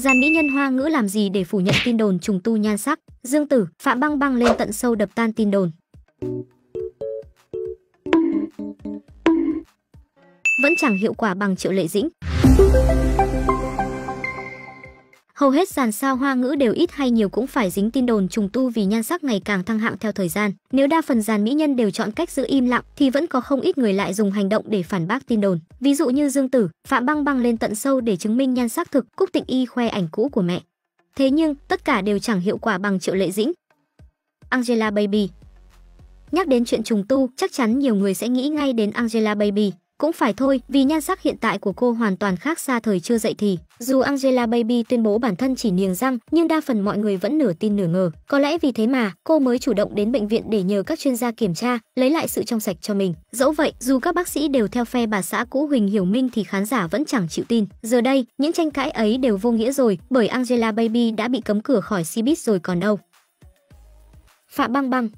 Giàn mỹ nhân hoa ngữ làm gì để phủ nhận tin đồn trùng tu nhan sắc, Dương Tử, Phạm Băng Băng lên tận sâu đập tan tin đồn. Vẫn chẳng hiệu quả bằng Triệu Lệ Dĩnh. Hầu hết dàn sao hoa ngữ đều ít hay nhiều cũng phải dính tin đồn trùng tu vì nhan sắc ngày càng thăng hạng theo thời gian. Nếu đa phần dàn mỹ nhân đều chọn cách giữ im lặng thì vẫn có không ít người lại dùng hành động để phản bác tin đồn. Ví dụ như Dương Tử, Phạm Băng Băng lên tận sâu để chứng minh nhan sắc thực, Cúc Tịnh Y khoe ảnh cũ của mẹ. Thế nhưng, tất cả đều chẳng hiệu quả bằng Triệu Lệ Dĩnh. Angela Baby Nhắc đến chuyện trùng tu, chắc chắn nhiều người sẽ nghĩ ngay đến Angela Baby, cũng phải thôi, vì nhan sắc hiện tại của cô hoàn toàn khác xa thời chưa dậy thì. Dù Angela Baby tuyên bố bản thân chỉ niềng răng, nhưng đa phần mọi người vẫn nửa tin nửa ngờ. Có lẽ vì thế mà, cô mới chủ động đến bệnh viện để nhờ các chuyên gia kiểm tra, lấy lại sự trong sạch cho mình. Dẫu vậy, dù các bác sĩ đều theo phe bà xã cũ Huỳnh Hiểu Minh thì khán giả vẫn chẳng chịu tin. Giờ đây, những tranh cãi ấy đều vô nghĩa rồi, bởi Angela Baby đã bị cấm cửa khỏi Cbiz rồi còn đâu. Phạm Băng Băng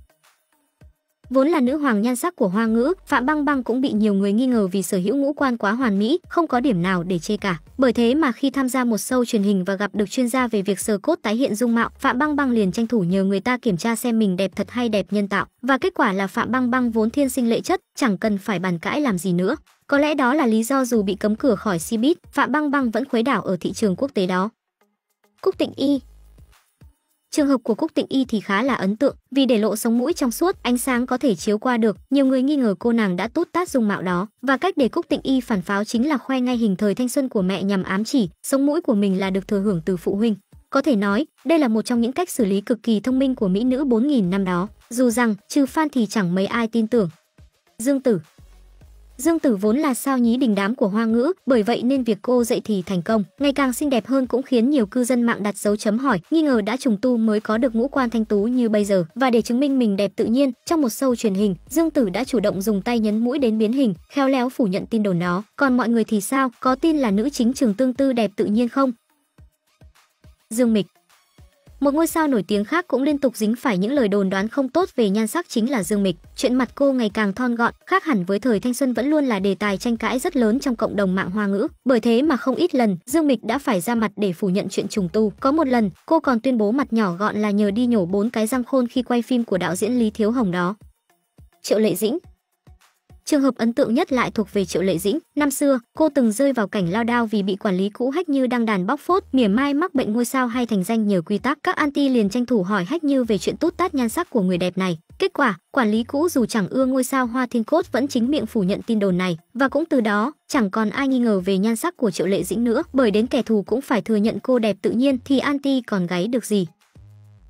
Vốn là nữ hoàng nhan sắc của Hoa ngữ, Phạm Băng Băng cũng bị nhiều người nghi ngờ vì sở hữu ngũ quan quá hoàn mỹ, không có điểm nào để chê cả. Bởi thế mà khi tham gia một show truyền hình và gặp được chuyên gia về việc sờ cốt tái hiện dung mạo, Phạm Băng Băng liền tranh thủ nhờ người ta kiểm tra xem mình đẹp thật hay đẹp nhân tạo. Và kết quả là Phạm Băng Băng vốn thiên sinh lệ chất, chẳng cần phải bàn cãi làm gì nữa. Có lẽ đó là lý do dù bị cấm cửa khỏi Cbiz, Phạm Băng Băng vẫn khuấy đảo ở thị trường quốc tế đó. Cúc Tịnh Y Trường hợp của Cúc Tịnh Y thì khá là ấn tượng, vì để lộ sống mũi trong suốt, ánh sáng có thể chiếu qua được, nhiều người nghi ngờ cô nàng đã tút tát dùng mạo đó, và cách để Cúc Tịnh Y phản pháo chính là khoe ngay hình thời thanh xuân của mẹ nhằm ám chỉ, sống mũi của mình là được thừa hưởng từ phụ huynh. Có thể nói, đây là một trong những cách xử lý cực kỳ thông minh của mỹ nữ 4000 năm đó, dù rằng trừ fan thì chẳng mấy ai tin tưởng. Dương Tử Dương Tử vốn là sao nhí đình đám của Hoa ngữ, bởi vậy nên việc cô dạy thì thành công, ngày càng xinh đẹp hơn cũng khiến nhiều cư dân mạng đặt dấu chấm hỏi, nghi ngờ đã trùng tu mới có được ngũ quan thanh tú như bây giờ. Và để chứng minh mình đẹp tự nhiên, trong một show truyền hình, Dương Tử đã chủ động dùng tay nhấn mũi đến biến hình, khéo léo phủ nhận tin đồn đó. Còn mọi người thì sao, có tin là nữ chính Trường Tương Tư đẹp tự nhiên không? Dương Mịch một ngôi sao nổi tiếng khác cũng liên tục dính phải những lời đồn đoán không tốt về nhan sắc chính là Dương Mịch. Chuyện mặt cô ngày càng thon gọn, khác hẳn với thời thanh xuân vẫn luôn là đề tài tranh cãi rất lớn trong cộng đồng mạng hoa ngữ. Bởi thế mà không ít lần, Dương Mịch đã phải ra mặt để phủ nhận chuyện trùng tu. Có một lần, cô còn tuyên bố mặt nhỏ gọn là nhờ đi nhổ bốn cái răng khôn khi quay phim của đạo diễn Lý Thiếu Hồng đó. Triệu Lệ Dĩnh Trường hợp ấn tượng nhất lại thuộc về Triệu Lệ Dĩnh. Năm xưa, cô từng rơi vào cảnh lao đao vì bị quản lý cũ Hách Như đăng đàn bóc phốt, mỉa mai mắc bệnh ngôi sao hay thành danh nhờ quy tắc. Các anti liền tranh thủ hỏi Hách Như về chuyện tút tát nhan sắc của người đẹp này. Kết quả, quản lý cũ dù chẳng ưa ngôi sao Hoa Thiên Cốt vẫn chính miệng phủ nhận tin đồn này và cũng từ đó, chẳng còn ai nghi ngờ về nhan sắc của Triệu Lệ Dĩnh nữa, bởi đến kẻ thù cũng phải thừa nhận cô đẹp tự nhiên thì anti còn gáy được gì.